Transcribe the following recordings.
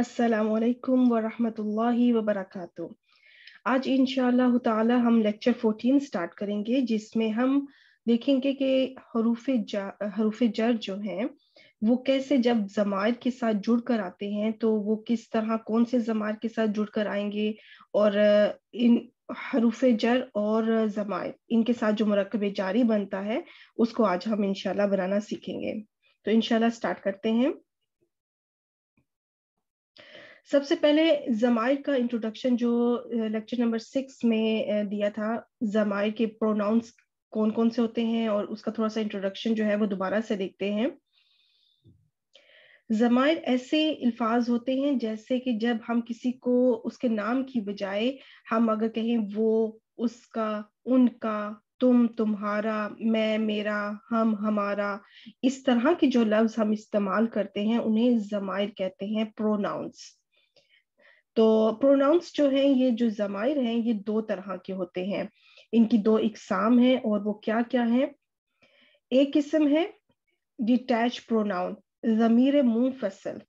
असलकम वरहमतुल्लाहि वबरकातु आज इन ताला हम लेक्चर 14 स्टार्ट करेंगे जिसमें हम देखेंगे कि हरूफ जर जो हैं वो कैसे जब जमायर के साथ जुड़ कर आते हैं तो वो किस तरह कौन से जमायर के साथ जुड़ कर आएंगे और इन हरूफ जर और जमायर इनके साथ जो मरकब जारी बनता है उसको आज हम इनशाला बनाना सीखेंगे तो इनशाला स्टार्ट करते हैं सबसे पहले जमायर का इंट्रोडक्शन जो लेक्चर नंबर सिक्स में दिया था जमायर के प्रोनाउंस कौन कौन से होते हैं और उसका थोड़ा सा इंट्रोडक्शन जो है वो दोबारा से देखते हैं जमायर ऐसे अल्फाज होते हैं जैसे कि जब हम किसी को उसके नाम की बजाय हम अगर कहें वो उसका उनका तुम तुम्हारा मैं मेरा हम हमारा इस तरह के जो लफ्ज हम इस्तेमाल करते हैं उन्हें जमायर कहते हैं प्रोनाउंस तो प्रोनाउंस जो हैं ये जो जमाइर हैं ये दो तरह के होते हैं इनकी दो इकसाम हैं और वो क्या क्या हैं एक किस्म है डिटैच प्रोनाउन ज़मीर फसल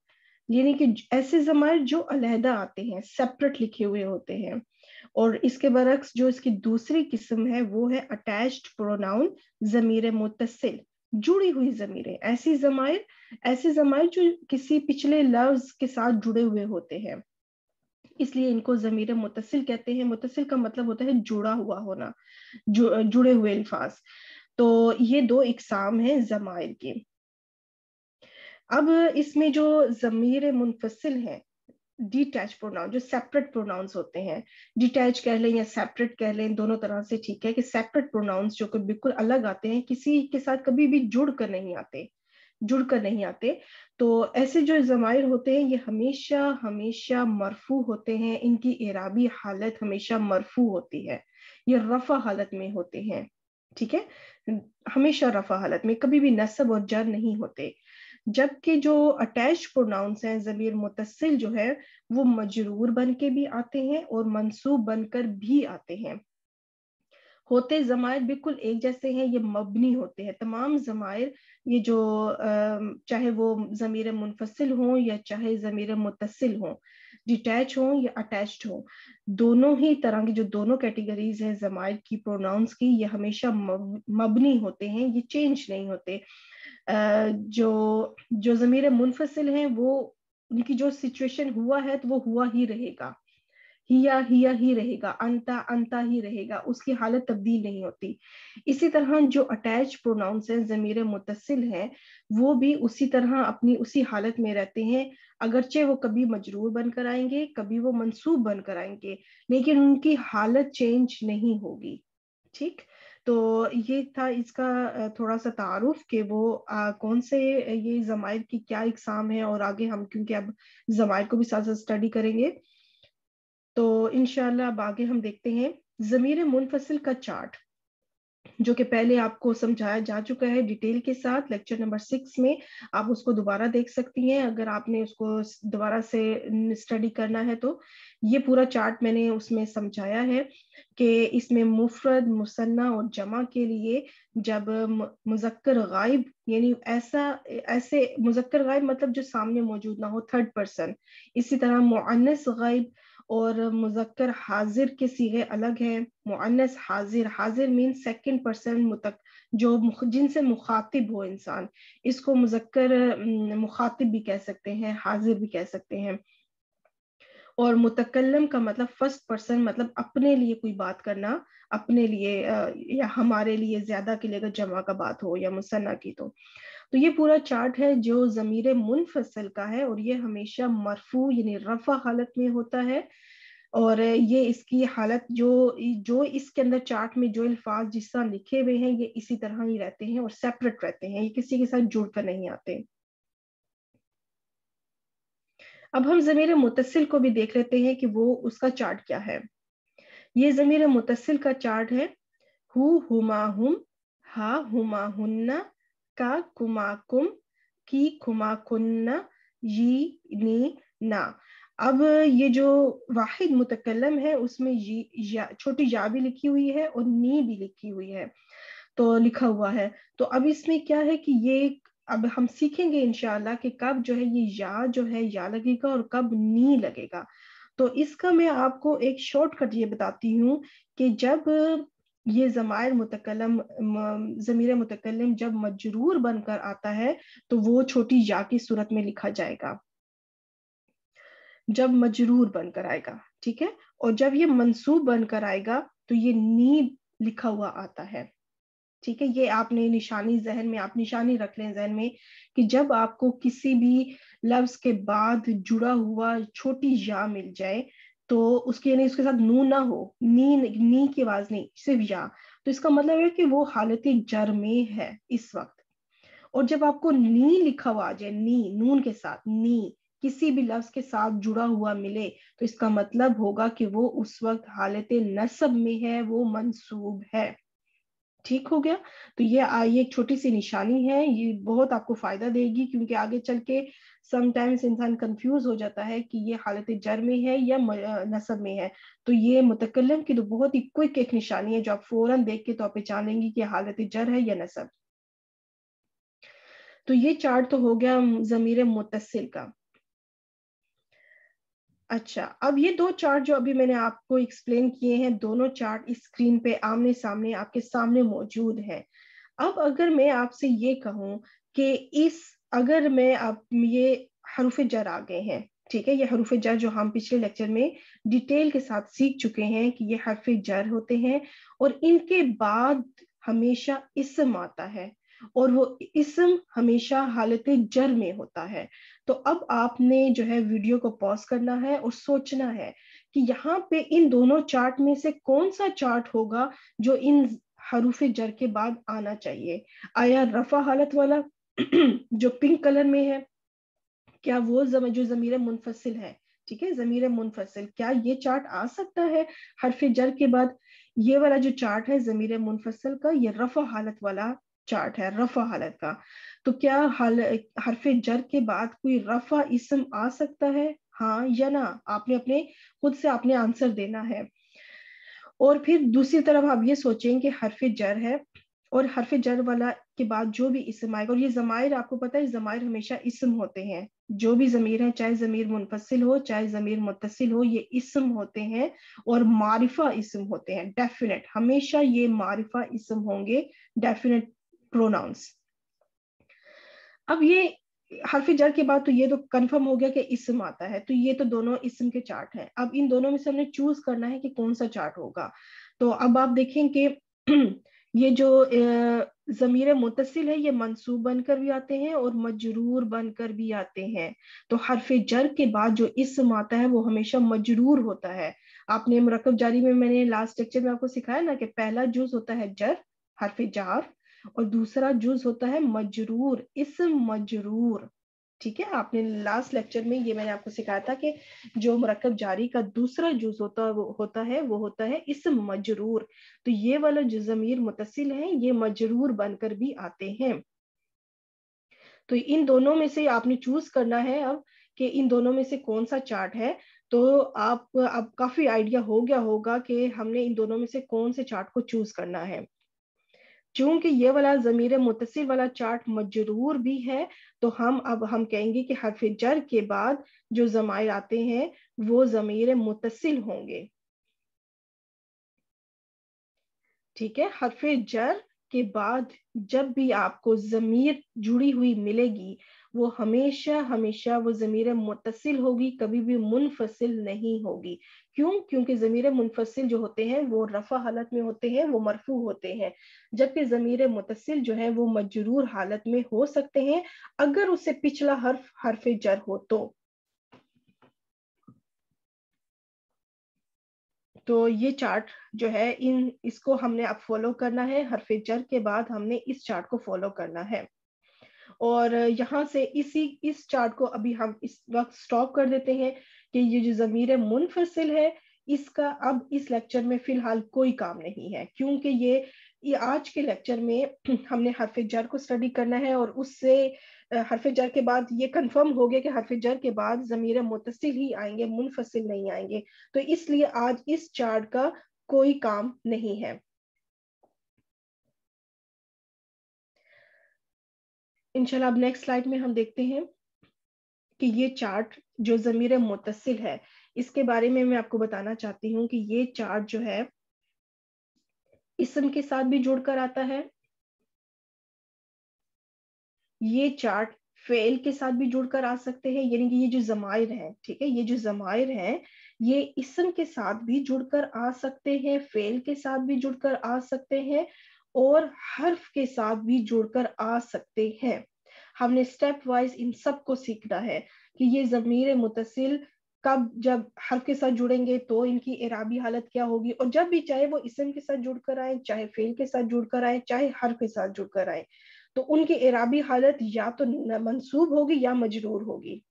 यानी कि ऐसे ज़मायर जो अलहदा आते हैं सेपरेट लिखे हुए होते हैं और इसके बरक्स जो इसकी दूसरी किस्म है वो है अटैच्ड प्रोनाउन ज़मीर मुतसिल जुड़ी हुई ज़मीरें ऐसी ज़मायर ऐसे ज़मायर जो किसी पिछले लफ्ज़ के साथ जुड़े हुए होते हैं इसलिए इनको ज़मीर मुतसिल कहते हैं मुतसिल का मतलब होता है जुड़ा हुआ होना जु, जुड़े हुए अल्फाज तो ये दो इकसाम हैं ज़मायर के अब इसमें जो ज़मीर मुनफसिल हैं डिटैच प्रोनाउन जो सेपरेट प्रोनाउंस होते हैं डिटैच कह लें या सेपरेट कह लें दोनों तरह से ठीक है कि सेपरेट प्रोनाउंस जो कि बिल्कुल अलग आते हैं किसी के साथ कभी भी जुड़ कर नहीं आते जुड़कर नहीं आते तो ऐसे जो ज़मायर होते हैं ये हमेशा हमेशा मरफू होते हैं इनकी इराबी हालत हमेशा मरफू होती है ये रफा हालत में होते हैं ठीक है हमेशा रफा हालत में कभी भी नसब और जर नहीं होते जबकि जो अटैच प्रोनाउंस हैं जमीर मुतसिल जो है वो मजरूर बन के भी आते हैं और मनसूब बनकर भी आते हैं होते जमायर बिल्कुल एक जैसे हैं ये मबनी होते हैं तमाम जमायर ये जो चाहे वो ज़मीर मुनफसिल हों या चाहे ज़मीर मुतसिल हों डिटैच हों या अटैच्ड हों दोनों ही तरह की जो दोनों कैटेगरीज हैं ज़मायर की प्रोनाउंस की ये हमेशा मबनी होते हैं ये चेंज नहीं होते जो जो ज़मीर मुनफसिल हैं वो उनकी जो सिचुएशन हुआ है तो वो हुआ ही रहेगा हिया हिया ही रहेगा अंता अंता ही रहेगा उसकी हालत तब्दील नहीं होती इसी तरह जो अटैच प्रोनाउंस है जमीर मुतसिल है वो भी उसी तरह अपनी उसी हालत में रहते हैं अगरचे वो कभी मजरूर बनकर आएंगे कभी वो मनसूब बनकर आएंगे लेकिन उनकी हालत चेंज नहीं होगी ठीक तो ये था इसका थोड़ा सा तारुफ कि वो आ, कौन से ये जमायर की क्या इकसाम है और आगे हम क्योंकि अब जमायर को भी साथ साथ स्टडी करेंगे तो इनशाला अब आगे हम देखते हैं ज़मीर मुनफसिल का चार्ट जो कि पहले आपको समझाया जा चुका है डिटेल के साथ लेक्चर नंबर सिक्स में आप उसको दोबारा देख सकती हैं अगर आपने उसको दोबारा से स्टडी करना है तो ये पूरा चार्ट मैंने उसमें समझाया है कि इसमें मुफरद मुसन्ना और जमा के लिए जब मुजक्कर गायब यानी ऐसा ऐसे मुजक्कर गायब मतलब जो सामने मौजूद ना हो थर्ड पर्सन इसी तरह मुअन्नस गायब और मुजक्कर हाजिर के सीगे अलग हैं मुअन्नस हाजिर हाजिर मीन सेकंड पर्सन मुतक जो जिनसे मुखातिब हो इंसान इसको मुजक्कर मुखातिब भी कह सकते हैं हाजिर भी कह सकते हैं और मुतकलम का मतलब फर्स्ट पर्सन मतलब अपने लिए कोई बात करना अपने लिए या हमारे लिए ज्यादा के लिए अगर जमा का बात हो या मुसन्ना की तो तो ये पूरा चार्ट है जो ज़मीर मुनफसल का है और ये हमेशा मरफू यानी रफा हालत में होता है और ये इसकी हालत जो जो इसके अंदर चार्ट में जो अल्फाज जिस तरह लिखे हुए हैं ये इसी तरह ही रहते हैं और सेपरेट रहते हैं ये किसी के साथ जुड़ कर नहीं आते अब हम ज़मीर मुतसिल को भी देख लेते हैं कि वो उसका चार्ट क्या है ये ज़मीर मुतसिल का चार्ट है हु हुमा हुम हा हुमा हुन्ना का कुमा कुम की कुमा कुन्ना यी नी ना अब ये जो वाहिद मुतकलम है उसमें ये या, छोटी या भी लिखी हुई है और नी भी लिखी हुई है तो लिखा हुआ है तो अब इसमें क्या है कि ये अब हम सीखेंगे इनशाला कि कब जो है ये या जो है या लगेगा और कब नी लगेगा तो इसका मैं आपको एक शॉर्टकट ये बताती हूँ कि जब ये जमायर मुतकलम ज़मीर मुतकलम जब मजरूर बनकर आता है तो वो छोटी या की सूरत में लिखा जाएगा जब मजरूर बनकर आएगा ठीक है और जब ये मनसूब बनकर आएगा तो ये नी लिखा हुआ आता है ठीक है ये आपने निशानी जहन में आप निशानी रख लें जहन में कि जब आपको किसी भी लफ्ज के बाद जुड़ा हुआ छोटी या मिल जाए तो उसके यानी उसके साथ नू ना हो नी नी की आवाज नहीं सिर्फ या तो इसका मतलब है कि वो हालत जर में है इस वक्त और जब आपको नी लिखा हुआ आ जाए नी नून के साथ नी किसी भी लफ्ज के साथ जुड़ा हुआ मिले तो इसका मतलब होगा कि वो उस वक्त हालत नसब में है वो मनसूब है ठीक हो गया तो ये ये एक छोटी सी निशानी है ये बहुत आपको फायदा देगी क्योंकि आगे चल के समटाइम्स इंसान कंफ्यूज हो जाता है कि ये हालत जर में है या नसब में है तो ये मुतकलम की तो बहुत ही क्विक एक निशानी है जो आप फौरन देख के तो आप पहचान लेंगी कि हालत जर है या नसब तो ये चार्ट तो हो गया जमीर मुतसिल का अच्छा अब ये दो चार्ट जो अभी मैंने आपको एक्सप्लेन किए हैं दोनों चार्ट इस स्क्रीन पे आमने सामने आपके सामने मौजूद है अब अगर मैं आपसे ये कहूँ कि इस अगर मैं आप ये हरूफ जर आ गए हैं ठीक है ये हरूफ जर जो हम पिछले लेक्चर में डिटेल के साथ सीख चुके हैं कि ये हरफ जर होते हैं और इनके बाद हमेशा इसम आता है और वो इसम हमेशा हालत जर में होता है तो अब आपने जो है वीडियो को पॉज करना है और सोचना है कि यहाँ पे इन दोनों चार्ट में से कौन सा चार्ट होगा जो इन हरूफ जर के बाद आना चाहिए आया रफा हालत वाला जो पिंक कलर में है क्या वो जम, जो जमीर मुनफसिल है ठीक है जमीर मुनफसिल क्या ये चार्ट आ सकता है हरफ जर के बाद ये वाला जो चार्ट है जमीर मुनफसल का ये रफा हालत वाला चार्ट है रफा हालत का तो क्या हाल हरफ जर के बाद कोई रफा इसम आ सकता है हाँ या ना आपने अपने खुद से आपने आंसर देना है और फिर दूसरी तरफ आप ये सोचें कि हरफ जर है और हरफ जर वाला के बाद जो भी इसम आएगा और ये जमायर आपको पता है जमायर हमेशा इसम होते हैं जो भी ज़मीर है चाहे ज़मीर मुनफसिल हो चाहे ज़मीर मुतसिल हो ये इसम होते हैं और मारिफा इसम होते हैं डेफिनेट हमेशा ये मारिफा इसम होंगे डेफिनेट प्रोनाउंस अब ये हरफ जर के बाद तो ये तो कंफर्म हो गया कि इसम आता है तो ये तो दोनों इसम के चार्ट हैं अब इन दोनों में से हमने चूज करना है कि कौन सा चार्ट होगा तो अब आप देखें कि ये जो ज़मीर मुतसिल है ये मनसूब बनकर भी आते हैं और मजरूर बनकर भी आते हैं तो हरफ जर के बाद जो इसम आता है वो हमेशा मजरूर होता है आपने मरकब जारी में मैंने लास्ट लेक्चर में आपको सिखाया ना कि पहला जूस होता है जर हरफ जार और दूसरा जुज होता है मजरूर इस मजरूर ठीक है आपने लास्ट लेक्चर में ये मैंने आपको सिखाया था कि जो मरकब जारी का दूसरा जुज होता होता है वो होता है इस मजरूर तो ये वाला जो जमीर मुतसिल है ये मजरूर बनकर भी आते हैं तो इन दोनों में से आपने चूज करना है अब कि इन दोनों में से कौन सा चार्ट है तो आप अब काफी आइडिया हो गया होगा कि हमने इन दोनों में से कौन से चार्ट को चूज करना है चूंकि ये वाला ज़मीर मुतसर वाला चार्ट मजरूर भी है तो हम अब हम कहेंगे कि हरफ जर के बाद जो ज़मायर आते हैं वो ज़मीर मुतसिल होंगे ठीक है हरफ जर के बाद जब भी आपको ज़मीर जुड़ी हुई मिलेगी वो हमेशा हमेशा वो ज़मीर मुतसिल होगी कभी भी मुनफसिल नहीं होगी क्यों क्योंकि ज़मीर मुनफसिल जो होते हैं वो रफ़ा हालत में होते हैं वो मरफू होते हैं जबकि ज़मीर मुतसिल जो है वो मजरूर हालत में हो सकते हैं अगर उससे पिछला हर्फ हर्फ जर हो तो तो ये चार्ट जो है इन इसको हमने अब फॉलो करना है हरफे जर के बाद हमने इस चार्ट को फॉलो करना है और यहाँ से इसी इस चार्ट को अभी हम इस वक्त स्टॉप कर देते हैं कि ये जो ज़मीर मुनफसिल है इसका अब इस लेक्चर में फिलहाल कोई काम नहीं है क्योंकि ये, ये आज के लेक्चर में हमने हरफ जर को स्टडी करना है और उससे हरफ जर के बाद ये कंफर्म हो गया कि हरफ जर के बाद ज़मीर मुतसिल ही आएंगे मुनफसिल नहीं आएंगे तो इसलिए आज इस चार्ट का कोई काम नहीं है इनशाला अब नेक्स्ट स्लाइड में हम देखते हैं कि ये चार्ट जो ज़मीर मुतसिल है इसके बारे में मैं आपको बताना चाहती हूँ कि ये चार्ट जो है इसम के साथ भी जुड़कर आता है ये चार्ट फेल के साथ भी जुड़कर आ सकते हैं यानी कि ये जो जमायर हैं ठीक है ये जो जमायर हैं ये इसम के साथ भी जुड़कर आ सकते हैं फेल के साथ भी जुड़कर आ सकते हैं और हर्फ के साथ भी जुड़कर आ सकते हैं हमने स्टेप वाइज इन सब को सीखना है कि ये जमीर मुतसिल कब जब हर्फ के साथ जुड़ेंगे तो इनकी इराबी हालत क्या होगी और जब भी चाहे वो इसम के साथ जुड़कर आए चाहे फेल के साथ जुड़कर आए चाहे हर्फ के साथ जुड़कर आए तो उनकी इराबी हालत या तो मनसूब होगी या मजरूर होगी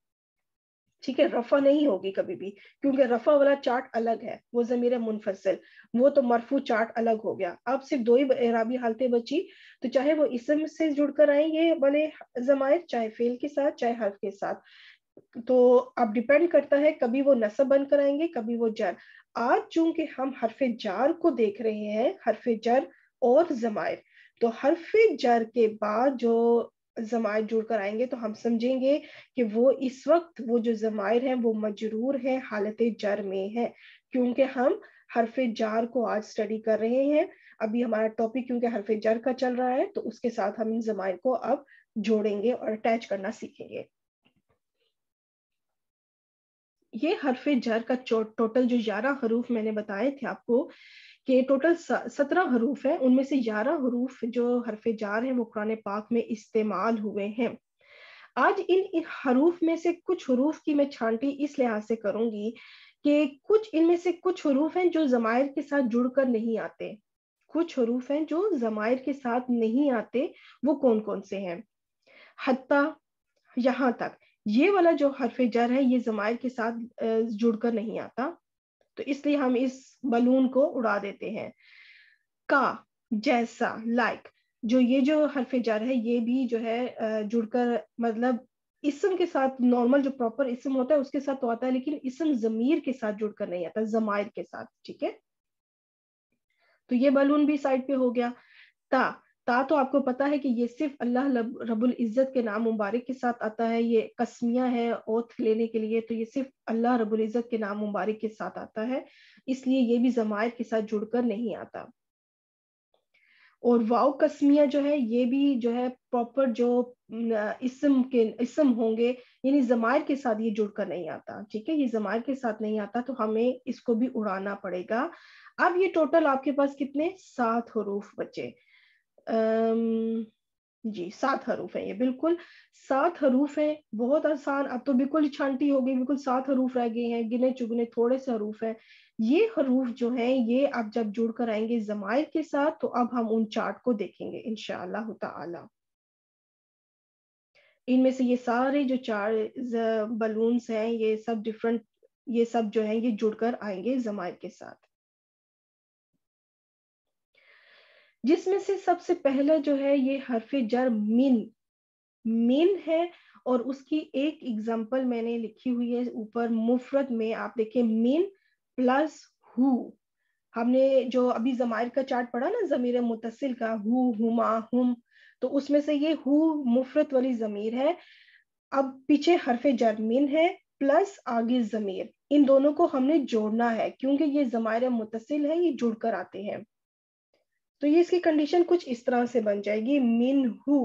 ठीक है रफा नहीं होगी कभी भी क्योंकि रफा वाला चार्ट अलग है वो जमीर मुनफसल वो तो मरफू चार्ट अलग हो गया अब सिर्फ दो ही एराबी हालतें बची तो चाहे वो इसम से जुड़कर आए ये वाले जमायर चाहे फेल के साथ चाहे हर्फ के साथ तो अब डिपेंड करता है कभी वो नसब बनकर आएंगे कभी वो जर आज चूंकि हम हरफ जार को देख रहे हैं हरफ जर और जमायर तो हरफ जर के बाद जो जमायर जोड़ कर आएंगे तो हम समझेंगे कि वो इस वक्त वो जो जमायर हैं वो मजरूर हैं हालत जर में है क्योंकि हम हरफ जार को आज स्टडी कर रहे हैं अभी हमारा टॉपिक क्योंकि हरफ जर का चल रहा है तो उसके साथ हम इन जमायर को अब जोड़ेंगे और अटैच करना सीखेंगे ये हरफ जर का टोटल जो ग्यारह हरूफ मैंने बताए थे आपको कि टोटल सत्रह हरूफ हैं उनमें से ग्यारह हरूफ जो हरफ जार हैं वो कुरान पाक में इस्तेमाल हुए हैं आज इन, हरूफ में से कुछ हरूफ की मैं छांटी इस लिहाज से करूंगी कि कुछ इनमें से कुछ हरूफ हैं जो जमायर के साथ जुड़कर नहीं आते कुछ हरूफ हैं जो जमायर के साथ नहीं आते वो कौन कौन से हैं हत्ता यहाँ तक ये वाला जो हरफ जर है ये जमायर के साथ जुड़कर नहीं आता तो इसलिए हम इस बलून को उड़ा देते हैं का जैसा लाइक जो ये जो हरफ जर है ये भी जो है जुड़कर मतलब इसम के साथ नॉर्मल जो प्रॉपर इसम होता है उसके साथ तो आता है लेकिन इसम जमीर के साथ जुड़कर नहीं आता जमायर के साथ ठीक है तो ये बलून भी साइड पे हो गया ता ता तो आपको पता है कि ये सिर्फ अल्लाह रबुल इज़्ज़त के नाम मुबारक के साथ आता है ये कस्मिया है ओथ लेने के लिए तो ये सिर्फ अल्लाह रबुल इज़्ज़त के नाम मुबारक के साथ आता है इसलिए ये भी जमायत के साथ जुड़कर नहीं आता और वाव कस्मिया जो है ये भी जो है प्रॉपर जो इसम के इसम होंगे यानी जमायर के साथ ये जुड़कर नहीं आता ठीक है ये जमायर के साथ नहीं आता तो हमें इसको भी उड़ाना पड़ेगा अब ये टोटल आपके पास कितने सात हरूफ बचे जी सात हरूफ हैं ये बिल्कुल सात हरूफ हैं बहुत आसान अब तो बिल्कुल छांटी हो गई बिल्कुल सात हरूफ रह गए हैं गिने चुगने थोड़े से हरूफ हैं ये हरूफ जो हैं ये आप जब जुड़ कर आएंगे जमायर के साथ तो अब हम उन चार्ट को देखेंगे इनशाला तला इनमें से ये सारे जो चार बलून्स हैं ये सब डिफरेंट ये सब जो है ये जुड़कर आएंगे जमायर के साथ जिसमें से सबसे पहला जो है ये हरफ जर मिन मिन है और उसकी एक एग्जाम्पल मैंने लिखी हुई है ऊपर मुफरत में आप देखिए मिन प्लस हु हमने जो अभी जमायर का चार्ट पढ़ा ना जमीर मुतसिल का हु हुमा हुम तो उसमें से ये हु मुफरत वाली जमीर है अब पीछे हरफ जर मिन है प्लस आगे जमीर इन दोनों को हमने जोड़ना है क्योंकि ये जमायर मुतसिल है ये जुड़कर आते हैं तो ये इसकी कंडीशन कुछ इस तरह से बन जाएगी मिन हु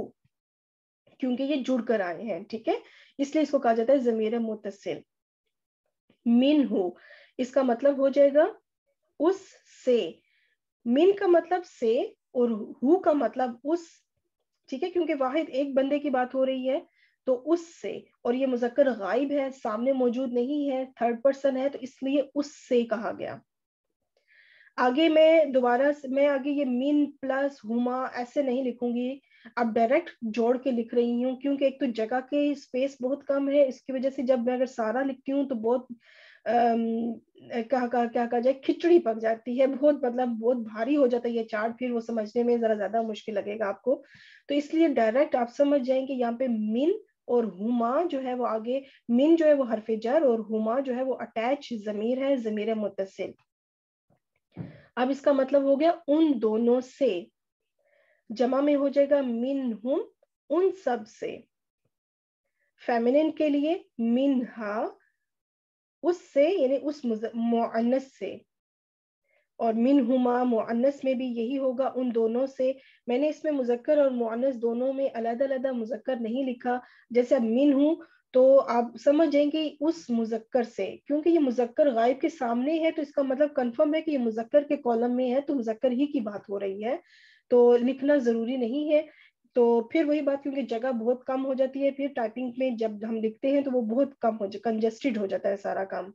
क्योंकि ये जुड़ कर आए हैं ठीक है इसलिए इसको कहा जाता है जमीर मुतसिल मिन हु इसका मतलब हो जाएगा उस से मिन का मतलब से और हु का मतलब उस ठीक है क्योंकि वाहिद एक बंदे की बात हो रही है तो उससे और ये मुजक्कर गायब है सामने मौजूद नहीं है थर्ड पर्सन है तो इसलिए उससे कहा गया आगे मैं दोबारा मैं आगे ये मीन प्लस हुमा ऐसे नहीं लिखूंगी अब डायरेक्ट जोड़ के लिख रही हूँ क्योंकि एक तो जगह की स्पेस बहुत कम है इसकी वजह से जब मैं अगर सारा लिखती हूँ तो बहुत क्या कहा क्या कहा जाए खिचड़ी पक जाती है बहुत मतलब बहुत भारी हो जाता है ये चार्ट फिर वो समझने में जरा ज्यादा मुश्किल लगेगा आपको तो इसलिए डायरेक्ट आप समझ जाएंगे यहाँ पे मिन और हुमा जो है वो आगे मिन जो है वो हरफे जर और हुमा जो है वो अटैच जमीर है जमीर मुतसिल अब इसका मतलब हो गया उन दोनों से जमा में हो जाएगा मिन हूं उन सब से फेमिनिन के लिए मिन हा उससे यानी उस मुअन्नस से और मिन हुमा मुअन्नस में भी यही होगा उन दोनों से मैंने इसमें मुजक्कर और मुअन्नस दोनों में अलग अलग मुजक्कर नहीं लिखा जैसे अब मिन हूं तो आप समझ जाएंगे उस मुजक्कर से क्योंकि ये मुजक्कर गायब के सामने है तो इसका मतलब कंफर्म है कि ये मुजक्कर के कॉलम में है तो मुजक्कर ही की बात हो रही है तो लिखना जरूरी नहीं है तो फिर वही बात क्योंकि जगह बहुत कम हो जाती है फिर टाइपिंग में जब हम लिखते हैं तो वो बहुत कम हो कंजेस्टेड हो जाता है सारा काम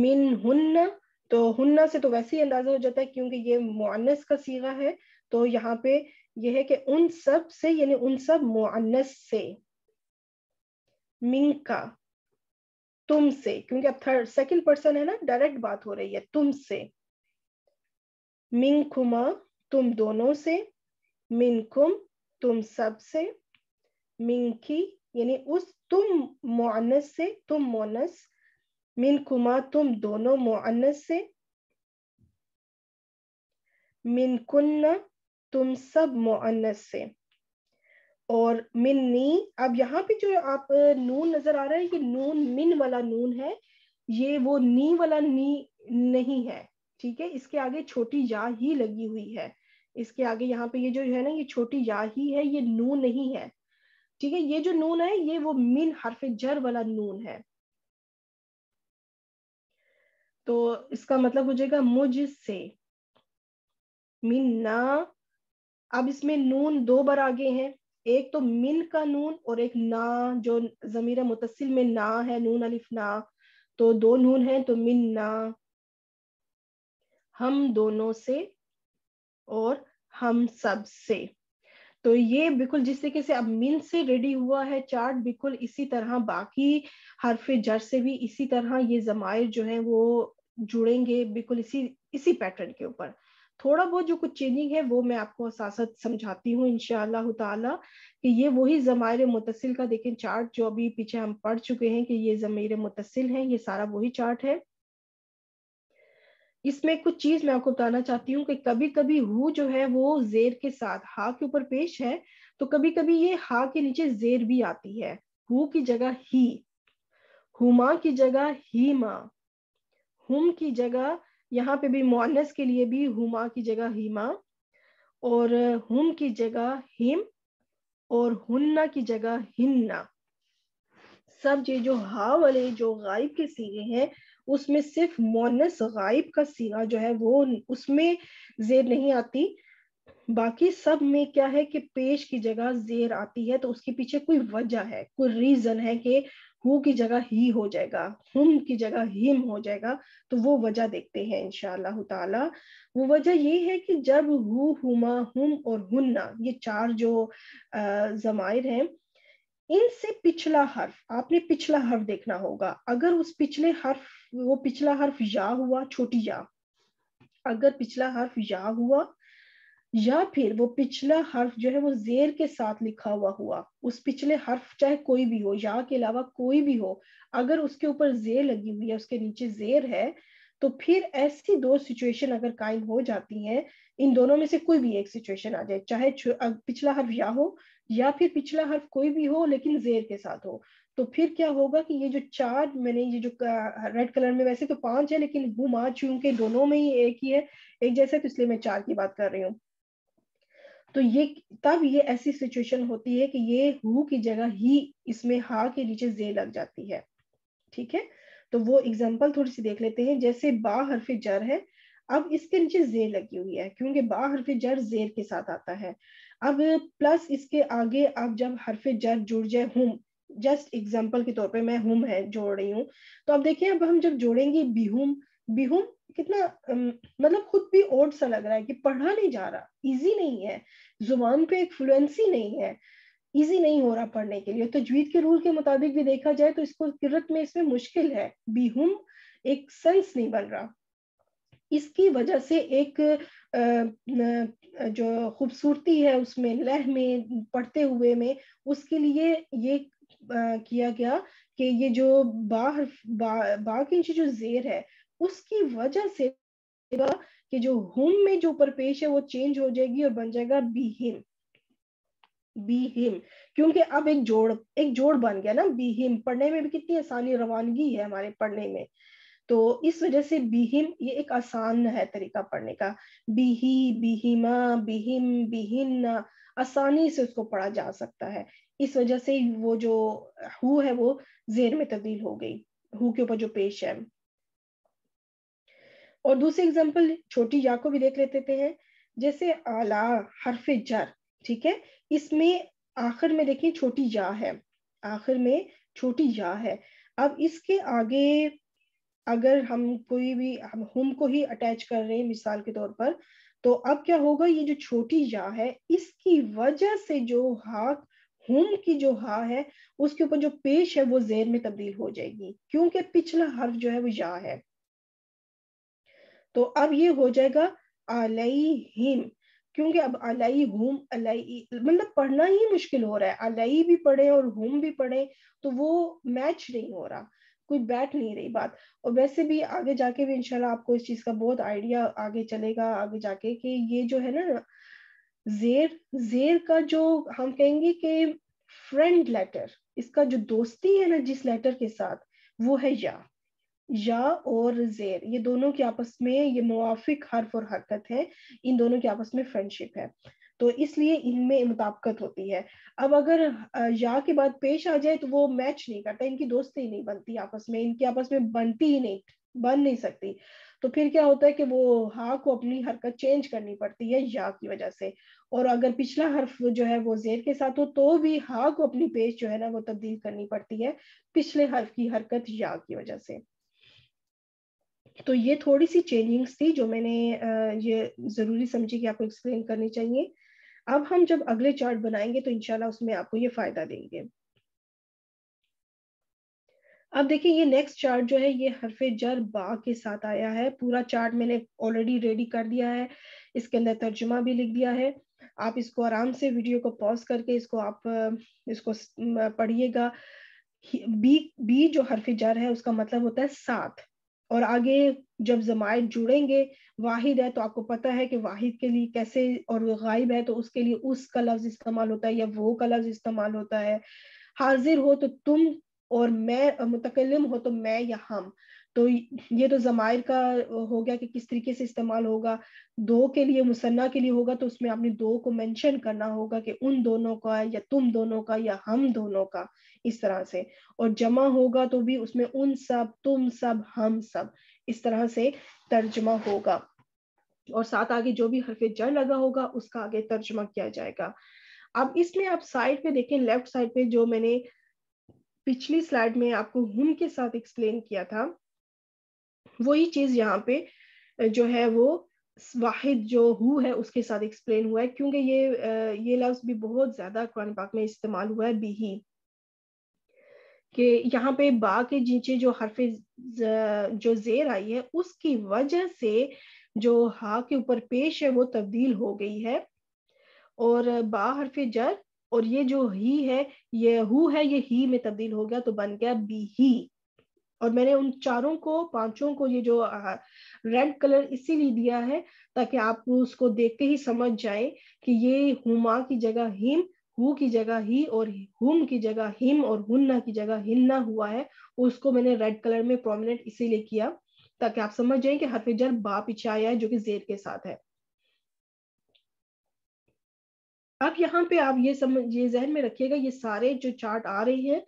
मिन हुन्ना तो हुन्ना से तो वैसे ही अंदाजा हो जाता है क्योंकि ये मुआनस का सीगा है तो यहाँ पे यह है कि उन सब से यानी उन सब मुआनस से मिंका तुमसे क्योंकि अब थर्ड सेकंड पर्सन है ना डायरेक्ट बात हो रही है तुमसे मिंकुमा तुम दोनों से मिनकुम तुम सब से मिंकी यानी उस तुम मोनस से तुम मोनस मिनकुमा तुम दोनों मोनस से मिनकुन्ना तुम सब मोनस से और मिन नी अब यहाँ पे जो आप नून नजर आ रहा है ये नून मिन वाला नून है ये वो नी वाला नी नहीं है ठीक है इसके आगे छोटी या ही लगी हुई है इसके आगे यहाँ पे ये जो है ना ये छोटी या ही है ये नून नहीं है ठीक है ये जो नून है ये वो मिन हरफ जर वाला नून है तो इसका मतलब हो जाएगा मुझसे मिन्ना अब इसमें नून दो बार आगे हैं एक तो मिन का नून और एक ना जो जमीर मुतसिल में ना है नून अलिफ ना तो दो नून है तो मिन ना हम दोनों से और हम सब से तो ये बिल्कुल जिस तरीके से अब मिन से रेडी हुआ है चार्ट बिल्कुल इसी तरह बाकी हरफ जर से भी इसी तरह ये जमायर जो है वो जुड़ेंगे बिल्कुल इसी इसी पैटर्न के ऊपर थोड़ा बहुत जो कुछ चेंजिंग है वो मैं आपको साथ साथ समझाती हूँ शह कि ये वही ज़मायर मुतसिल का देखें चार्ट जो अभी पीछे हम पढ़ चुके हैं कि ये ज़मीर मुतसिल है ये सारा वही चार्ट है इसमें कुछ चीज मैं आपको बताना चाहती हूँ कि कभी कभी हु जो है वो जेर के साथ हा के ऊपर पेश है तो कभी कभी ये हा के नीचे जेर भी आती है हु की जगह ही हुमा की जगह ही माँ हुम की जगह यहाँ पे भी मोनस के लिए भी हुमा की जगह हिमा और हुम की जगह हिम और हुन्ना की जगह हिन्ना सब ये जो हा वाले जो गायब के सीगे हैं उसमें सिर्फ मोनस गायब का सीगा जो है वो उसमें जेर नहीं आती बाकी सब में क्या है कि पेश की जगह जेर आती है तो उसके पीछे कोई वजह है कोई रीजन है कि हु की जगह ही हो जाएगा हुम की जगह हिम हो जाएगा तो वो वजह देखते हैं इनशाला शह वो वजह ये है कि जब हु हुमा हुम और हुन्ना ये चार जो जमायर हैं इनसे पिछला हर्फ आपने पिछला हर्फ देखना होगा अगर उस पिछले हर्फ वो पिछला हर्फ या हुआ छोटी या अगर पिछला हर्फ या हुआ या फिर वो पिछला हर्फ जो है वो जेर के साथ लिखा हुआ हुआ उस पिछले हर्फ चाहे कोई भी हो या के अलावा कोई भी हो अगर उसके ऊपर जेर लगी हुई है उसके नीचे जेर है तो फिर ऐसी दो सिचुएशन अगर कायम हो जाती है इन दोनों में से कोई भी एक सिचुएशन आ जाए चाहे पिछला हर्फ या हो या फिर पिछला हर्फ कोई भी हो लेकिन जेर के साथ हो तो फिर क्या होगा कि ये जो चार मैंने ये जो रेड कलर में वैसे तो पांच है लेकिन घुमा चूंकि दोनों में ही एक ही है एक जैसे तो इसलिए मैं चार की बात कर रही हूँ तो ये तब ये ऐसी सिचुएशन होती है कि ये हु की जगह ही इसमें हा के नीचे जे लग जाती है ठीक है तो वो एग्जाम्पल थोड़ी सी देख लेते हैं जैसे बा हरफे जर है अब इसके नीचे जेर लगी हुई है क्योंकि बा हरफे जर जेर के साथ आता है अब प्लस इसके आगे अब जब हरफे जर जुड़ जाए हुम जस्ट एग्जाम्पल के तौर पे मैं हुम है जोड़ रही हूँ तो अब देखिए अब हम जब जोड़ेंगे बिहुम बिहू कितना मतलब खुद भी ओट सा लग रहा है कि पढ़ा नहीं जा रहा इजी नहीं है जुबान पे एक फ्लुएंसी नहीं है इजी नहीं हो रहा पढ़ने के लिए तजवीद तो के रूल के मुताबिक भी देखा जाए तो इसको किरत में इसमें मुश्किल है बिहुम एक सेंस नहीं बन रहा इसकी वजह से एक जो खूबसूरती है उसमें लह में पढ़ते हुए में उसके लिए ये किया गया कि ये जो बाहर बा, बा के जो जेर है उसकी वजह से कि जो होम में जो ऊपर पेश है वो चेंज हो जाएगी और बन जाएगा बी हिम बी हिम क्योंकि अब एक जोड़ एक जोड़ बन गया ना बी हिम पढ़ने में भी कितनी आसानी रवानगी है हमारे पढ़ने में तो इस वजह से बिहिम ये एक आसान है तरीका पढ़ने का बिही बिहिमा बिहिम बिहिन आसानी से उसको पढ़ा जा सकता है इस वजह से वो जो हु है वो जेर में तब्दील हो गई हु के ऊपर जो पेश है और दूसरी एग्जाम्पल छोटी या को भी देख लेते हैं जैसे आला हरफ जर ठीक है इसमें आखिर में देखिए छोटी या है आखिर में छोटी या है अब इसके आगे अगर हम कोई भी हम हम को ही अटैच कर रहे हैं मिसाल के तौर पर तो अब क्या होगा ये जो छोटी या है इसकी वजह से जो हा हुम की जो हा है उसके ऊपर जो पेश है वो जेर में तब्दील हो जाएगी क्योंकि पिछला हर्फ जो है वो या है तो अब ये हो जाएगा अलई हिम क्योंकि अब अलई हुम अलई मतलब पढ़ना ही मुश्किल हो रहा है अलई भी पढ़े और हुम भी पढ़े तो वो मैच नहीं हो रहा कोई बैठ नहीं रही बात और वैसे भी आगे जाके भी इंशाल्लाह आपको इस चीज का बहुत आइडिया आगे चलेगा आगे जाके कि ये जो है ना जेर जेर का जो हम कहेंगे कि फ्रेंड लेटर इसका जो दोस्ती है ना जिस लेटर के साथ वो है या या और जेर ये दोनों के आपस में ये मुआफिक हर्फ और हरकत है इन दोनों के आपस में फ्रेंडशिप है तो इसलिए इनमें मुताबकत होती है अब अगर या के बाद पेश आ जाए तो वो मैच नहीं करता इनकी दोस्ती नहीं बनती आपस में इनके आपस में बनती ही नहीं बन नहीं सकती तो फिर क्या होता है कि वो हा को अपनी हरकत चेंज करनी पड़ती है या की वजह से और अगर पिछला हर्फ जो है वो जेर के साथ हो तो भी हा को अपनी पेश जो है ना वो तब्दील करनी पड़ती है पिछले हर्फ की हरकत या की वजह से तो ये थोड़ी सी चेंजिंग्स थी जो मैंने ये ज़रूरी समझी कि आपको एक्सप्लेन करनी चाहिए अब हम जब अगले चार्ट बनाएंगे तो इनशाला उसमें आपको ये फ़ायदा देंगे अब देखिए ये नेक्स्ट चार्ट जो है ये हरफे जर बा के साथ आया है पूरा चार्ट मैंने ऑलरेडी रेडी कर दिया है इसके अंदर तर्जुमा भी लिख दिया है आप इसको आराम से वीडियो को पॉज करके इसको आप इसको पढ़िएगा बी बी जो हरफे जर है उसका मतलब होता है साथ और आगे जब जमायत जुड़ेंगे वाहिद है तो आपको पता है कि वाहिद के लिए कैसे और गायब है तो उसके लिए उस का लफ्ज इस्तेमाल होता है या वो का लफ्ज इस्तेमाल होता है हाजिर हो तो तुम और मैं मुतकलम हो तो मैं या हम तो ये तो जमायर का हो गया कि किस तरीके से इस्तेमाल होगा दो के लिए मुसन्ना के लिए होगा तो उसमें आपने दो को मेंशन करना होगा कि उन दोनों का या तुम दोनों का या हम दोनों का इस तरह से और जमा होगा तो भी उसमें उन सब तुम सब हम सब इस तरह से तर्जमा होगा और साथ आगे जो भी हरफे जर लगा होगा उसका आगे तर्जमा किया जाएगा अब इसमें आप साइड पे देखें लेफ्ट साइड पे जो मैंने पिछली स्लाइड में आपको हम के साथ एक्सप्लेन किया था वही चीज यहाँ पे जो है वो वाहिद जो हु है उसके साथ एक्सप्लेन हुआ है क्योंकि ये ये लफ्ज भी बहुत ज्यादा कुरान पाक में इस्तेमाल हुआ है ही कि यहाँ पे बा के नीचे जो हरफ जो जेर आई है उसकी वजह से जो हा के ऊपर पेश है वो तब्दील हो गई है और बा हरफ जर और ये जो ही है ये हु है ये ही में तब्दील हो गया तो बन गया बी ही और मैंने उन चारों को पांचों को ये जो रेड कलर इसीलिए दिया है ताकि आप उसको देखते ही समझ जाए कि ये हुमा की जगह हिम हु की जगह ही और हुम की जगह हिम और हुन्ना की जगह हिन्ना हुआ है उसको मैंने रेड कलर में प्रोमिनेंट इसीलिए किया ताकि आप समझ जाए कि हरफे जर बा पीछे आया है जो कि जेर के साथ है अब यहाँ पे आप ये समझ ये जहन में रखिएगा ये सारे जो चार्ट आ रही है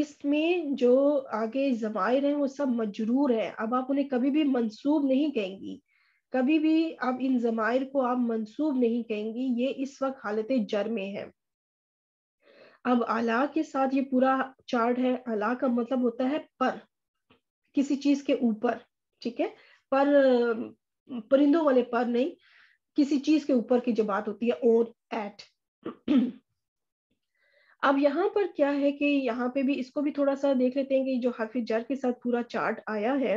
इसमें जो आगे जवायर हैं वो सब मजरूर हैं अब आप उन्हें कभी भी मंसूब नहीं कहेंगी कभी भी आप इन जमायर को आप मंसूब नहीं कहेंगी ये इस वक्त हालत जर में है अब आला के साथ ये पूरा चार्ट है आला का मतलब होता है पर किसी चीज के ऊपर ठीक है पर परिंदों वाले पर नहीं किसी चीज के ऊपर की जो बात होती है और एट अब यहाँ पर क्या है कि यहाँ पे भी इसको भी थोड़ा सा देख लेते हैं कि जो हर्फ जर के साथ पूरा चार्ट आया है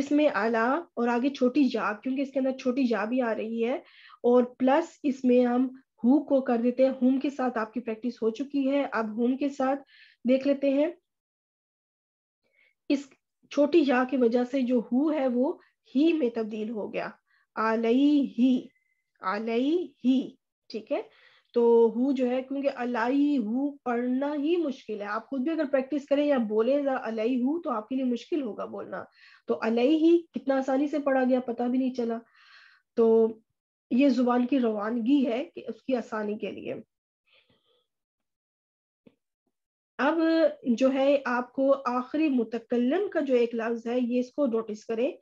इसमें आला और आगे छोटी जा क्योंकि इसके अंदर छोटी जा भी आ रही है और प्लस इसमें हम हु को कर देते हैं हुम के साथ आपकी प्रैक्टिस हो चुकी है अब हुम के साथ देख लेते हैं इस छोटी या की वजह से जो हु है वो ही में तब्दील हो गया आलई ही आलई ही ठीक है तो हु जो है क्योंकि अलाई हु पढ़ना ही मुश्किल है आप खुद भी अगर प्रैक्टिस करें या बोले जरा अलाई हु तो आपके लिए मुश्किल होगा बोलना तो अलाई ही कितना आसानी से पढ़ा गया पता भी नहीं चला तो ये जुबान की रवानगी है कि उसकी आसानी के लिए अब जो है आपको आखिरी मुतकलम का जो एक लफ्ज है ये इसको नोटिस करें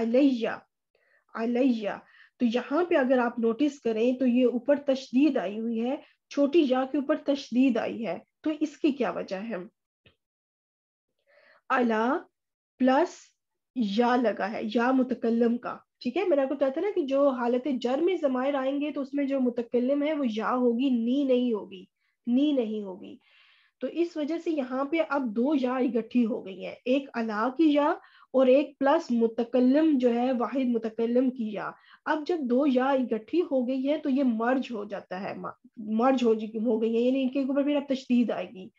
अलैया अलैया तो यहाँ पे अगर आप नोटिस करें तो ये ऊपर तशदीद आई हुई है छोटी या के ऊपर तशदीद आई है तो इसकी क्या वजह है अला प्लस या लगा है या मुतकलम का ठीक है मैंने आपको कहता था ना कि जो हालत जर में जमायर आएंगे तो उसमें जो मुतकलम है वो या होगी नी नहीं होगी नी नहीं होगी तो इस वजह से यहाँ पे अब दो या इकट्ठी हो गई हैं एक अला की या और एक प्लस मुतकलम जो है वाहिद मुतकलम की या अब जब दो या इकट्ठी हो गई है तो ये मर्ज हो जाता है मर्ज हो हो गई है यानी इनके ऊपर फिर अब तशदीद आएगी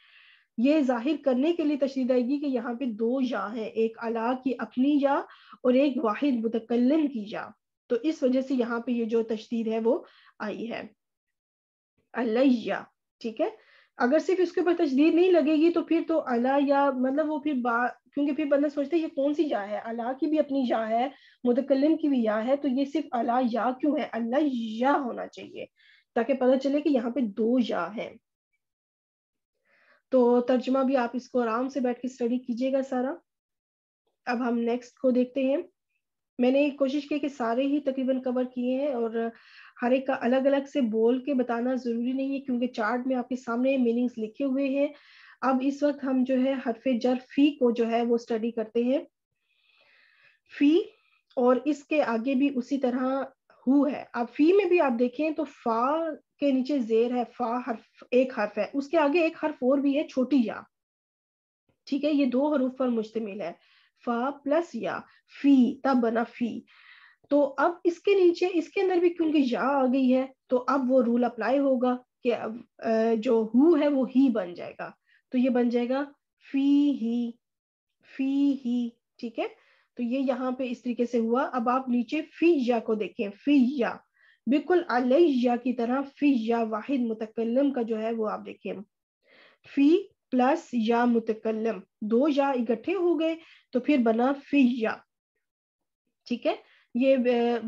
ये जाहिर करने के लिए तशदीद आएगी कि यहाँ पे दो या है एक अला की अपनी या और एक वाहिद मुतकलम की या तो इस वजह से यहाँ पे ये जो तशदीद है वो आई है अलैया ठीक है अगर सिर्फ इसके ऊपर तशदीद नहीं लगेगी तो फिर तो अला या मतलब वो फिर बा क्योंकि फिर बंदा सोचता है ये कौन सी या है अला की भी अपनी या है मुतकलम की भी या है तो ये सिर्फ अला या क्यों है अल्लाह या होना चाहिए ताकि पता चले कि यहाँ पे दो या है तो तर्जमा भी आप इसको आराम से बैठ के स्टडी कीजिएगा सारा अब हम नेक्स्ट को देखते हैं मैंने कोशिश की कि सारे ही तकरीबन कवर किए हैं और हर एक का अलग अलग से बोल के बताना ज़रूरी नहीं है क्योंकि चार्ट में आपके सामने मीनिंग्स लिखे हुए हैं अब इस वक्त हम जो है हरफे जर फी को जो है वो स्टडी करते हैं फी और इसके आगे भी उसी तरह हु है अब फी में भी आप देखें तो फा के नीचे जेर है फा हरफ एक हर्फ है उसके आगे एक हर्फ और भी है छोटी या ठीक है ये दो हरूफ पर मुश्तमिल है फा प्लस या फी तब बना फी तो अब इसके नीचे इसके अंदर भी क्योंकि या आ गई है तो अब वो रूल अप्लाई होगा कि अब जो हु है वो ही बन जाएगा तो ये बन जाएगा फी ही फी ही ठीक है तो ये यहाँ पे इस तरीके से हुआ अब आप नीचे फी या को देखें फी या बिल्कुल अलैया की तरह फी या वाहिद मुतकलम का जो है वो आप देखें फी प्लस या मुतकलम दो या इकट्ठे हो गए तो फिर बना फी या ठीक है ये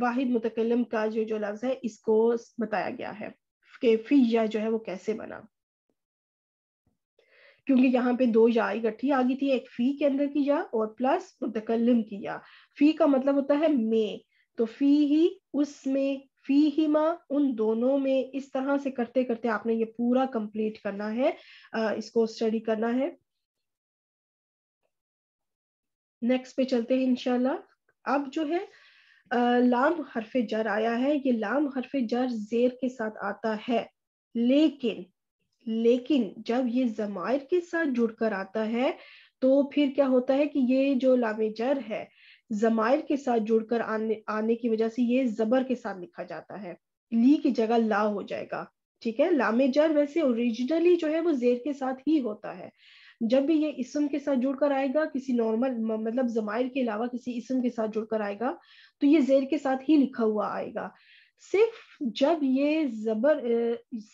वाहिद मुतकलम का जो जो लफ्ज है इसको बताया गया है कि फी या जो है वो कैसे बना क्योंकि यहाँ पे दो या इकट्ठी आ गई थी एक फी के अंदर की या और प्लस मुतकलम की या फी का मतलब होता है मे तो फी ही उसमें फी उन दोनों में इस तरह से करते करते आपने ये पूरा कंप्लीट करना है इसको स्टडी करना है नेक्स्ट पे चलते हैं इनशाला अब जो है लाम हरफ जर आया है ये लाम हरफ जर जेर के साथ आता है लेकिन लेकिन जब ये जमायर के साथ जुड़कर आता है तो फिर क्या होता है कि ये जो लामे जर है जमायर के साथ जुड़कर आने आने की वजह से ये जबर के साथ लिखा जाता है ली की जगह ला हो जाएगा ठीक है लामे जर वैसे ओरिजिनली जो है वो जेर के साथ ही होता है जब भी ये इसम के साथ जुड़कर आएगा किसी नॉर्मल मतलब जमायर के अलावा किसी इसम के साथ जुड़कर आएगा तो ये जेर के साथ ही लिखा हुआ आएगा सिर्फ जब ये जबर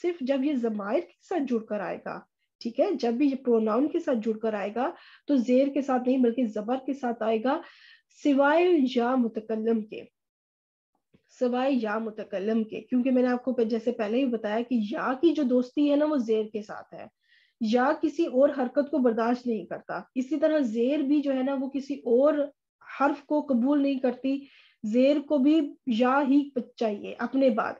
सिर्फ जब ये जमायर के साथ जुड़कर आएगा ठीक है जब भी ये प्रोनाउन के साथ जुड़कर आएगा तो जेर के साथ नहीं बल्कि जबर के साथ आएगा सिवाय या मुतकलम के सिवाय या मुतकलम के क्योंकि मैंने आपको जैसे पहले ही बताया कि या की जो दोस्ती है ना वो जेर के साथ है या किसी और हरकत को बर्दाश्त नहीं करता इसी तरह जेर भी जो है ना वो किसी और हर्फ को कबूल नहीं करती जेर को भी या ही चाहिए अपने बाद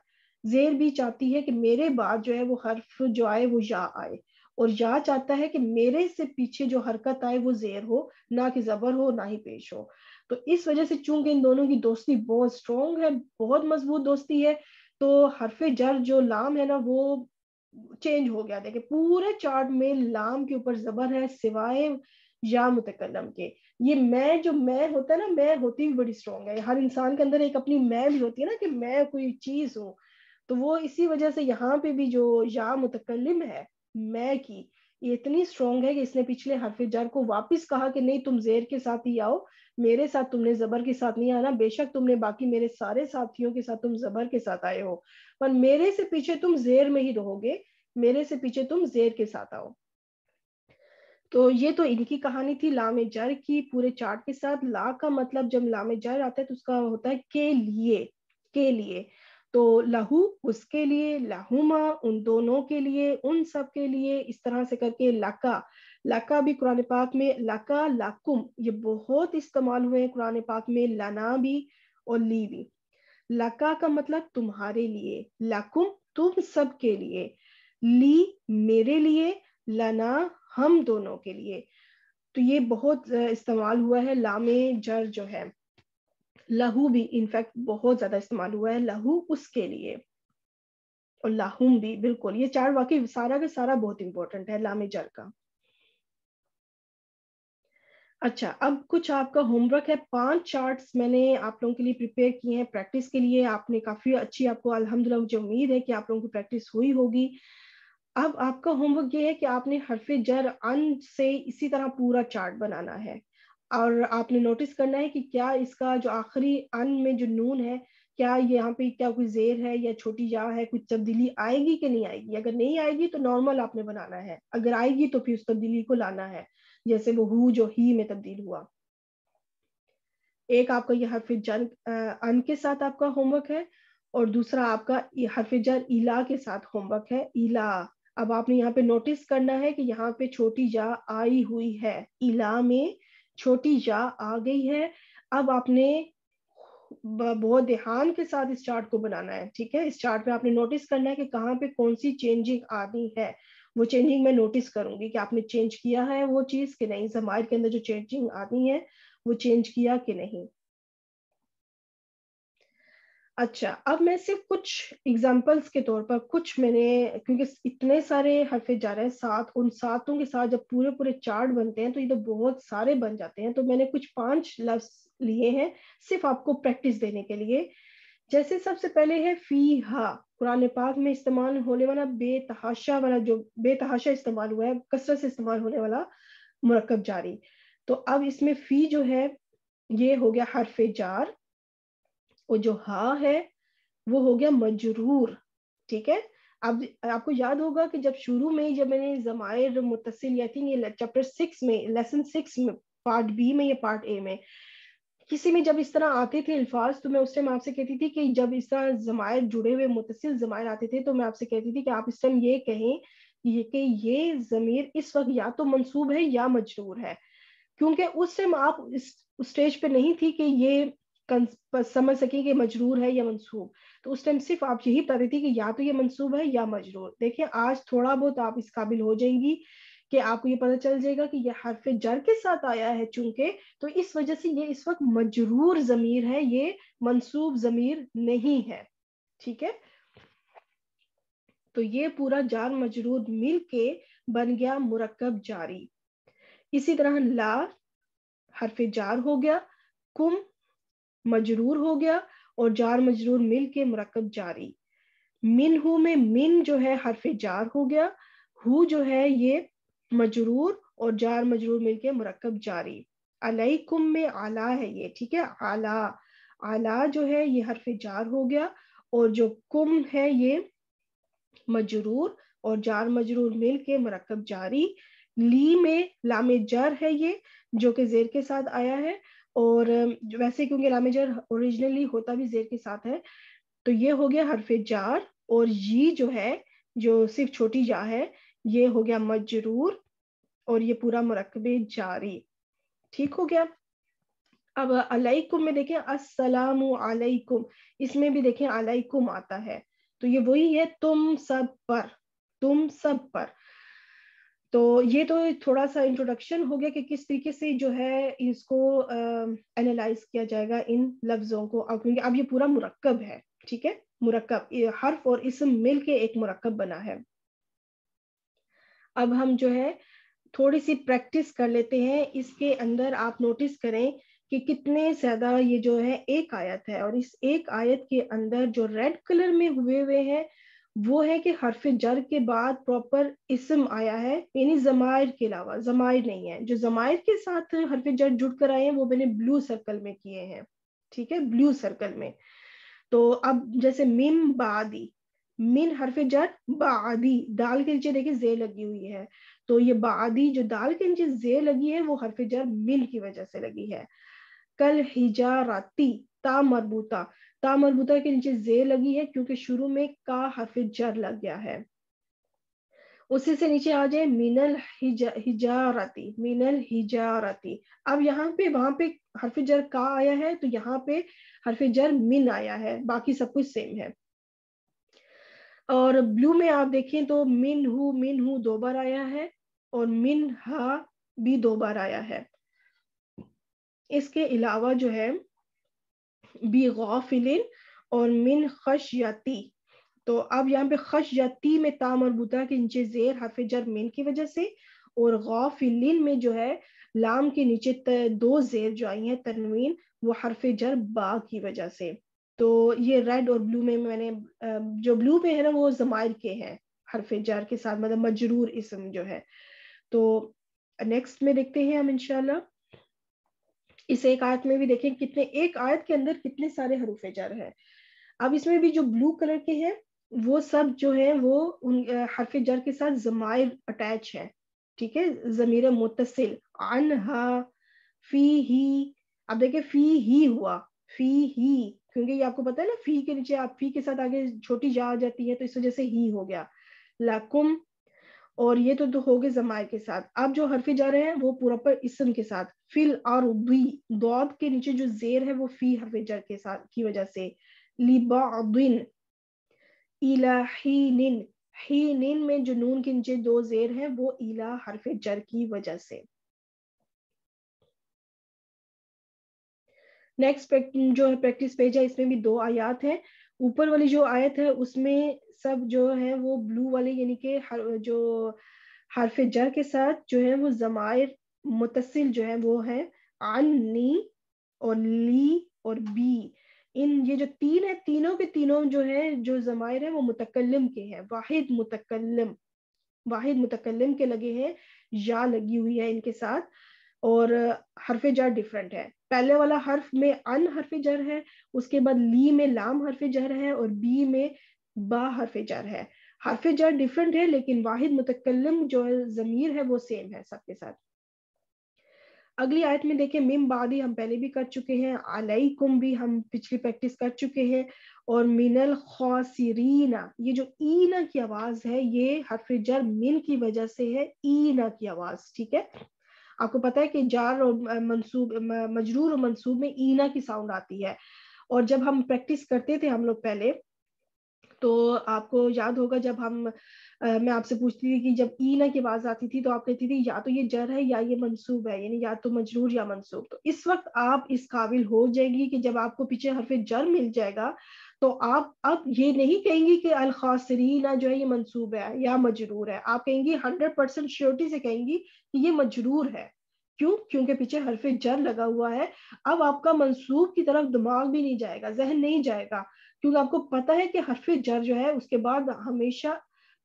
जेर भी चाहती है कि मेरे बाद जो है वो हर्फ जो आए वो या आए और या चाहता है कि मेरे से पीछे जो हरकत आए वो जेर हो ना कि जबर हो ना ही पेश हो तो इस वजह से चूंकि इन दोनों की दोस्ती बहुत स्ट्रोंग है बहुत मजबूत दोस्ती है तो हरफे जर जो लाम है ना वो चेंज हो गया देखिए पूरे चार्ट में लाम के ऊपर जबर है सिवाय या मुतकलम के ये मैं जो मैं होता है ना मैं होती भी बड़ी स्ट्रॉन्ग है हर इंसान के अंदर एक अपनी मैं भी होती है ना कि मैं कोई चीज हूँ तो वो इसी वजह से यहाँ पे भी जो या मुतकलम है मैं की ये इतनी स्ट्रॉन्ग है कि इसने पिछले हरफे जर को वापस कहा कि नहीं तुम जेर के साथ ही आओ मेरे साथ तुमने जबर के साथ नहीं आना बेशक तुमने बाकी मेरे सारे साथियों के साथ तुम जबर के साथ आए हो पर मेरे से पीछे तुम जेर में ही रहोगे मेरे से पीछे तुम जेर के साथ आओ तो ये तो इनकी कहानी थी लामे जर की पूरे चार्ट के साथ ला का मतलब जब लामे जर आता है तो उसका होता है के लिए के लिए तो लहू उसके लिए लहुमा उन दोनों के लिए उन सब के लिए इस तरह से करके लका लाका भी कुरान पाक में लाका लाकुम ये बहुत इस्तेमाल हुए हैं कुरान पाक में लाना भी और ली भी लाका का मतलब तुम्हारे लिए लाकुम तुम सब के लिए ली मेरे लिए लाना हम दोनों के लिए तो ये बहुत इस्तेमाल हुआ है लामे जर जो है लहू भी इनफैक्ट बहुत ज्यादा इस्तेमाल हुआ है लहू उसके लिए और लाहूम भी बिल्कुल ये चार वाक्य सारा का सारा बहुत इंपॉर्टेंट है लामे जर का अच्छा अब कुछ आपका होमवर्क है पांच चार्ट्स मैंने आप लोगों के लिए प्रिपेयर किए हैं प्रैक्टिस के लिए आपने काफी अच्छी आपको अलहमदुल्ला मुझे उम्मीद है कि आप लोगों की प्रैक्टिस हुई होगी अब आपका होमवर्क ये है कि आपने हरफे जर अन से इसी तरह पूरा चार्ट बनाना है और आपने नोटिस करना है कि क्या इसका जो आखिरी अन में जो नून है क्या यहाँ पे क्या कोई जेर है या छोटी जा है कुछ तब्दीली आएगी कि नहीं आएगी अगर नहीं आएगी तो नॉर्मल आपने बनाना है अगर आएगी तो फिर उस तब्दीली को लाना है जैसे वो हु जो ही में तब्दील हुआ एक आपका यह हरफ जर अन के साथ आपका होमवर्क है और दूसरा आपका हरफ जर इला के साथ होमवर्क है इला अब आपने यहाँ पे नोटिस करना है कि यहाँ पे छोटी जा आई हुई है इला में छोटी जा आ गई है अब आपने बहुत ध्यान के साथ इस चार्ट को बनाना है ठीक है इस चार्ट पे आपने नोटिस करना है कि कहाँ पे कौन सी चेंजिंग आनी है वो चेंजिंग मैं नोटिस करूंगी कि आपने चेंज किया है वो चीज कि नहीं समाज के अंदर जो चेंजिंग आती है वो चेंज किया कि नहीं अच्छा अब मैं सिर्फ कुछ एग्जाम्पल्स के तौर पर कुछ मैंने क्योंकि इतने सारे हरफे जा रहे हैं सात उन सातों के साथ जब पूरे पूरे चार्ट बनते हैं तो ये तो बहुत सारे बन जाते हैं तो मैंने कुछ पांच लफ्स लिए हैं सिर्फ आपको प्रैक्टिस देने के लिए जैसे सबसे पहले है फी हा कुरान पाक में इस्तेमाल होने वाला बेतहाशा वाला जो बेतहाशा इस्तेमाल हुआ है कसरत से इस्तेमाल होने वाला मरकब जारी तो अब इसमें फी जो है ये हो गया हरफे जार और जो हा है वो हो गया मजरूर ठीक है अब आपको याद होगा कि जब शुरू में जब मैंने जमायर मुतसिल आई थिंक ये चैप्टर सिक्स में लेसन सिक्स में पार्ट बी में या पार्ट ए में किसी में जब इस तरह आते थे अल्फाज तो मैं उस टाइम आपसे कहती थी कि जब इस तरह जमायर जुड़े हुए मुतसिल जमायर आते थे तो मैं आपसे कहती थी कि आप इस टाइम ये कहें ये कि ये जमीर इस वक्त या तो मंसूब है या मजरूर है क्योंकि उस टाइम आप इस स्टेज पे नहीं थी कि ये समझ सके कि मजरूर है या मंसूब तो उस टाइम सिर्फ आप यही बताती थी कि या तो ये मंसूब है या मजरूर देखिए आज थोड़ा बहुत आप इस काबिल हो जाएंगी कि आपको ये पता चल जाएगा कि यह हर्फ जर के साथ आया है चूंकि तो इस वजह से ये इस वक्त मजरूर जमीर है ये मंसूब जमीर नहीं है ठीक है तो ये पूरा जार मजरूर मिल के बन गया मुरकब जारी इसी तरह ला हरफ जार हो गया कुम मजरूर हो गया और जार मजरूर मिल के मुरकब जारी मिन हु में मिन जो है हरफ जार हो गया हु जो है ये मजरूर और जार मजरूर मिलके मरकब जारी अलैकुम में आला है ये ठीक है आला आला जो है ये हरफ जार हो गया और जो कुम है ये मजरूर और जार मजरूर मिल के मरकब जारी ली में लाम जर है ये जो कि जेर के साथ आया है और वैसे क्योंकि लाम जर ओरिजिनली होता भी जेर के साथ है तो ये हो गया हरफ जार और ये जो है जो सिर्फ छोटी जा है ये हो गया मजरूर और ये पूरा मरकबे जारी ठीक हो गया अब अलैकुम में देखें अस्सलाम वालेकुम इसमें भी देखें अलैकुम आता है तो ये वही है तुम सब पर तुम सब पर तो ये तो थोड़ा सा इंट्रोडक्शन हो गया कि किस तरीके से जो है इसको एनालाइज किया जाएगा इन लफ्जों को अब क्योंकि अब ये पूरा मुरक्कब है ठीक है मुरक्कब हर्फ और इसम मिल के एक मुरक्कब बना है अब हम जो है थोड़ी सी प्रैक्टिस कर लेते हैं इसके अंदर आप नोटिस करें कि कितने ज्यादा ये जो है एक आयत है और इस एक आयत के अंदर जो रेड कलर में हुए हुए हैं वो है कि हरफ जर के बाद प्रॉपर इसम आया है यानी जमायर के अलावा जमायर नहीं है जो जमायर के साथ हरफ जर जुड़ कर आए हैं वो मैंने ब्लू सर्कल में किए हैं ठीक है ब्लू सर्कल में तो अब जैसे मिम बादी मिन हरफ जर बादी दाल के नीचे देखिए जे लगी हुई है तो ये बादी जो दाल के नीचे जे लगी है वो हरफ जर मिन की वजह से लगी है कल हिजाराती ता मरबूता ता मरबूता के नीचे जे लगी है क्योंकि शुरू में का हरफ जर लग गया है उसी से नीचे आ जाए मिनल हिजा, हिजाराती मिनल हिजाराती अब यहाँ पे वहां पे हरफ जर का आया है तो यहाँ पे हरफ जर मिन आया है बाकी सब कुछ सेम है और ब्लू में आप देखें तो मिन हु मिन हु दो बार आया है और मिन हा भी दो बार आया है इसके अलावा जो है बी गौफिलिन और मिन खश याती तो अब यहाँ पे खश याती में ताम और बुता के नीचे जेर हर्फ जर मिन की वजह से और गौफिलिन में जो है लाम के नीचे दो जेर जो आई है तनवीन वो हर्फ जर बा की वजह से तो ये रेड और ब्लू में मैंने जो ब्लू पे है ना वो जमायर के हैं हरफे जार के साथ मतलब मजरूर इसम जो है तो नेक्स्ट में देखते हैं हम इनशाला इस एक आयत में भी देखें कितने एक आयत के अंदर कितने सारे हरूफे जार हैं अब इसमें भी जो ब्लू कलर के हैं वो सब जो है वो उन हरफे जार के साथ जमायर अटैच है ठीक है जमीर मुतसिल अनहा फी ही अब देखे फी ही हुआ फी ही क्योंकि ये आपको पता है ना फी के नीचे आप फी के साथ आगे छोटी जा आ जाती है तो इस वजह से ही हो गया लाकुम और ये तो, हो गए जमाए के साथ अब जो हरफे जा रहे हैं वो पूरा पर इसम के साथ फिल और दौद के नीचे जो जेर है वो फी हरफे जर के साथ की वजह से लिबाउदिन इलाहीनिन हीनिन में जो नून के नीचे दो जेर है वो इला हरफे जर की वजह से नेक्स्ट जो है प्रैक्टिस पेज है इसमें भी दो आयात है ऊपर वाली जो आयत है उसमें सब जो है वो ब्लू वाले यानी कि जो हरफ जर के साथ जो है वो जमायर मुतसिल जो है वो है नी और ली और बी इन ये जो तीन है तीनों के तीनों जो है जो जमायर है वो मुतकलम के हैं वाहिद मुतकलम वाहिद मुतकलम के लगे हैं या लगी हुई है इनके साथ और हरफ जार डिफरेंट है पहले वाला हर्फ में अन हर्फ जर है उसके बाद ली में लाम हर्फ जर है और बी में बा हर्फ जर है हर्फ जर डिफरेंट है लेकिन वाहिद मुतकलम जो है जमीर है वो सेम है सबके साथ अगली आयत में देखें मिम बादी हम पहले भी कर चुके हैं आलई कुम भी हम पिछली प्रैक्टिस कर चुके हैं और मिनल खौसरीना ये जो ईना की आवाज है ये हरफ जर मिन की वजह से है ईना की आवाज ठीक है आपको पता है कि जार और मनसूब मजरूर और मनसूब में ईना की साउंड आती है और जब हम प्रैक्टिस करते थे हम लोग पहले तो आपको याद होगा जब हम आ, मैं आपसे पूछती थी कि जब ईना की आवाज आती थी तो आप कहती थी या तो ये जर है या ये मंसूब है यानी या तो मजरूर या मंसूब तो इस वक्त आप इस काबिल हो जाएगी कि जब आपको पीछे हरफ जर मिल जाएगा तो आप अब ये नहीं कहेंगी कि अलखासरीना जो है ये मंसूब है या मजरूर है आप कहेंगी हंड्रेड परसेंट श्योरिटी से कहेंगी ये मजरूर है क्यों क्योंकि पीछे हरफे जर लगा हुआ है अब आपका मंसूब की तरफ दिमाग भी नहीं जाएगा जहन नहीं जाएगा क्योंकि आपको पता है कि हरफे जर जो है उसके बाद हमेशा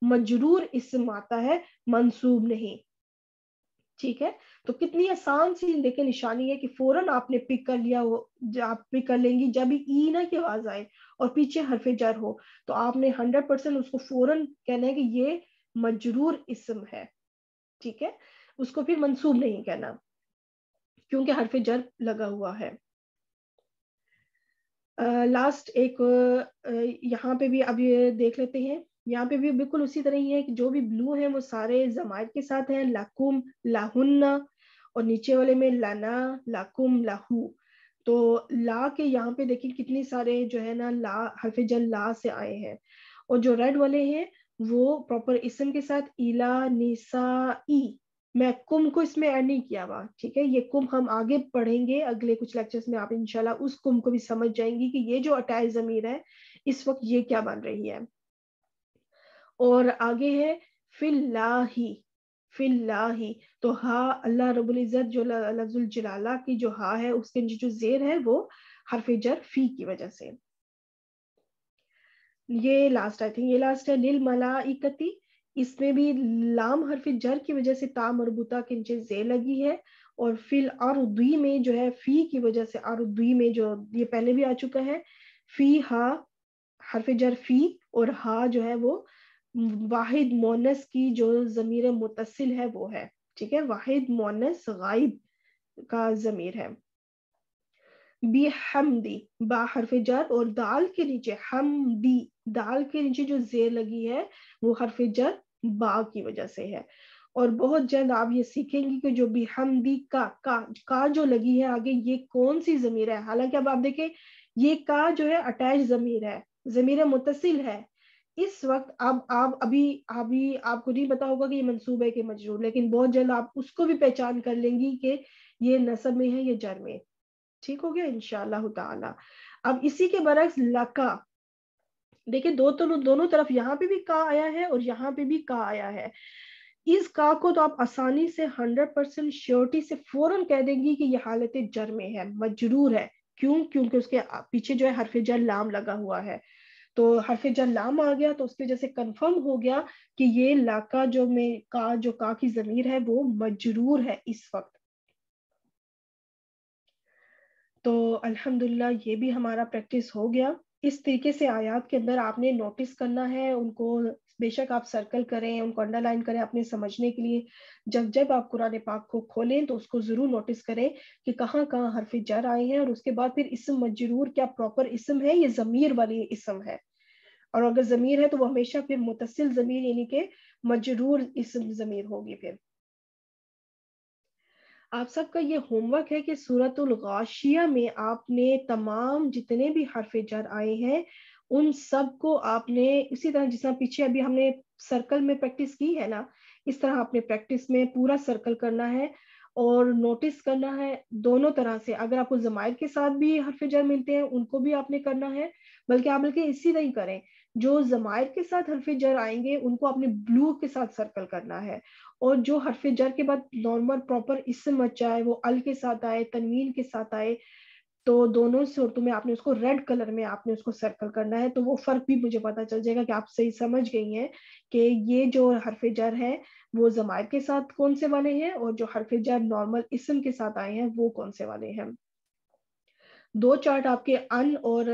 मजरूर इसम आता है मंसूब नहीं ठीक है तो कितनी आसान सी देखे निशानी है कि फौरन आपने पिक कर लिया हो आप पिक कर लेंगी जब ई ना की आवाज आए और पीछे हरफे जर हो तो आपने हंड्रेड परसेंट उसको फौरन कहना है कि ये मजरूर इसम है ठीक है उसको फिर मंसूब नहीं कहना क्योंकि फिर जर लगा हुआ है लास्ट uh, एक uh, यहाँ पे भी अब ये देख लेते हैं यहाँ पे भी बिल्कुल उसी तरह ही है कि जो भी ब्लू है वो सारे जमायत के साथ हैं लाकुम लाहुन्ना और नीचे वाले में लाना लाकुम लाहू तो ला के यहाँ पे देखिए कितने सारे जो है ना ला हरफ जल ला से आए हैं और जो रेड वाले हैं वो प्रॉपर इसम के साथ इला निसा ई मैं कुंभ को इसमें ऐड नहीं किया हुआ ठीक है ये कुंभ हम आगे पढ़ेंगे अगले कुछ लेक्चर्स में आप इनशाला उस कुंभ को भी समझ जाएंगी कि ये जो अटैच जमीर है इस वक्त ये क्या बन रही है और आगे है फिल्लाही फिल्लाही तो हा अल्लाह रबुल इज़्ज़त जो लफ्जुल जलाला की जो हा है उसके नीचे जो जेर है वो हरफ जर फी की वजह से ये लास्ट आई थिंक ये लास्ट है लिल मलाइकती इसमें भी लाम हरफी जर की वजह से ता मरबूता के नीचे जे लगी है और फिल आरुद्वी में जो है फी की वजह से आरुद्वी में जो ये पहले भी आ चुका है फी हा हरफ जर फी और हा जो है वो वाहिद मोनस की जो जमीर मुतसिल है वो है ठीक है वाहिद मोनस गाइब का जमीर है बी दी बा हरफ जर और दाल के नीचे हमदी दाल के नीचे जो जेर लगी है वो हरफ जर बा की वजह से है और बहुत जल्द आप ये सीखेंगे कि जो भी हमदी का का का जो लगी है आगे ये कौन सी जमीर है हालांकि अब आप देखें ये का जो है अटैच जमीर है जमीर मुतसिल है इस वक्त अब आप अभी अभी आपको नहीं पता होगा कि ये मंसूब है कि मजरूर लेकिन बहुत जल्द आप उसको भी पहचान कर लेंगी कि ये नसब में है ये जर में ठीक हो गया इनशाला अब इसी के बरक्स लका देखिए दो तो दोनों तरफ यहाँ पे भी का आया है और यहाँ पे भी का आया है इस का को तो आप आसानी से हंड्रेड परसेंट श्योरिटी से फौरन कह देंगी कि यह हालत जर में है मजरूर है क्यों क्योंकि उसके पीछे जो है हरफे जर लाम लगा हुआ है तो हरफे जर लाम आ गया तो उसकी वजह से कन्फर्म हो गया कि ये लाका जो में का जो का की जमीर है वो मजरूर है इस वक्त तो अल्हम्दुलिल्लाह ये भी हमारा प्रैक्टिस हो गया किस तरीके से आयात के अंदर आपने नोटिस करना है उनको बेशक आप सर्कल करें उनको अंडरलाइन करें अपने समझने के लिए जब जब आप कुरान पाक को खोलें तो उसको ज़रूर नोटिस करें कि कहाँ कहाँ हरफ जर आए हैं और उसके बाद फिर इसम मजरूर क्या प्रॉपर इसम है ये ज़मीर वाली इसम है और अगर ज़मीर है तो वो हमेशा फिर मुतसिल ज़मीर यानी कि मजरूर इसम ज़मीर होगी फिर आप सबका ये होमवर्क है कि सूरतुल गाशिया में आपने तमाम जितने भी हरफे जर आए हैं उन सब को आपने इसी तरह जिस तरह पीछे अभी हमने सर्कल में प्रैक्टिस की है ना इस तरह आपने प्रैक्टिस में पूरा सर्कल करना है और नोटिस करना है दोनों तरह से अगर आपको जमायर के साथ भी हरफे जर मिलते हैं उनको भी आपने करना है बल्कि आप बल्कि इसी तरह करें जो जमायर के साथ हरफे जर आएंगे उनको आपने ब्लू के साथ सर्कल करना है और जो हरफ जर के बाद नॉर्मल प्रॉपर इसम है वो अल के साथ आए तनवीन के साथ आए तो दोनों सूरतों में आपने उसको रेड कलर में आपने उसको सर्कल करना है तो वो फर्क भी मुझे पता चल जाएगा कि आप सही समझ गई हैं कि ये जो हरफ जर है वो जमायत के साथ कौन से वाले हैं और जो हरफ जर नॉर्मल इसम के साथ आए हैं वो कौन से वाले हैं दो चार्ट आपके अन और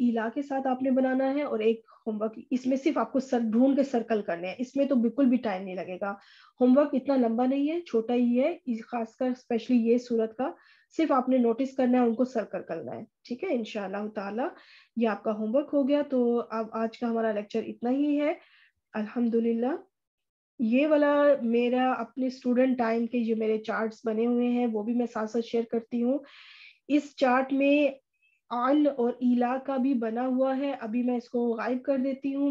इला के साथ आपने बनाना है और एक होमवर्क इसमें सिर्फ आपको सर ढूंढ के सर्कल करने हैं इसमें तो बिल्कुल भी टाइम नहीं लगेगा होमवर्क इतना लंबा नहीं है छोटा ही है खासकर स्पेशली ये सूरत का सिर्फ आपने नोटिस करना है उनको सर्कल करना है ठीक है इनशाला शह ये आपका होमवर्क हो गया तो अब आज का हमारा लेक्चर इतना ही है अल्हम्दुलिल्लाह ये वाला मेरा अपने स्टूडेंट टाइम के जो मेरे चार्ट्स बने हुए हैं वो भी मैं साथ साथ शेयर करती हूँ इस चार्ट में आन और इला का भी बना हुआ है अभी मैं इसको गायब कर देती हूँ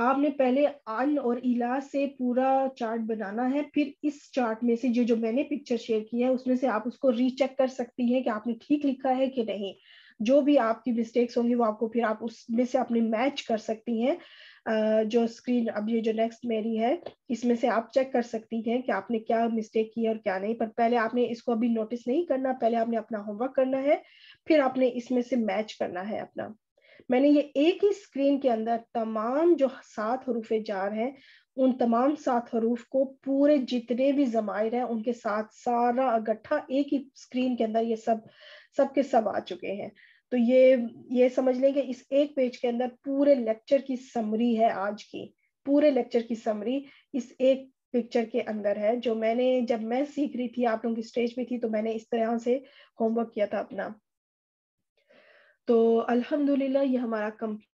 आपने पहले आन और इला से पूरा चार्ट बनाना है फिर इस चार्ट में से जो जो मैंने पिक्चर शेयर की है उसमें से आप उसको रीचेक कर सकती हैं कि आपने ठीक लिखा है कि नहीं जो भी आपकी मिस्टेक्स होंगी वो आपको फिर आप उसमें से अपने मैच कर सकती हैं जो स्क्रीन अब ये जो नेक्स्ट मेरी है इसमें से आप चेक कर सकती हैं कि आपने क्या मिस्टेक की है और क्या नहीं पर पहले आपने इसको अभी नोटिस नहीं करना पहले आपने अपना होमवर्क करना है फिर आपने इसमें से मैच करना है अपना मैंने ये एक ही स्क्रीन के अंदर तमाम जो सात हरूफ जार हैं उन तमाम सात हरूफ को पूरे जितने भी जमायर हैं उनके साथ सारा अगट्ठा एक ही स्क्रीन के अंदर ये सब सबके सब आ चुके हैं तो ये ये समझ लें कि इस एक पेज के अंदर पूरे लेक्चर की समरी है आज की पूरे लेक्चर की समरी इस एक पिक्चर के अंदर है जो मैंने जब मैं सीख रही थी आप लोगों की स्टेज पे थी तो मैंने इस तरह से होमवर्क किया था अपना तो अल्हम्दुलिल्लाह ये हमारा कम्प्लीट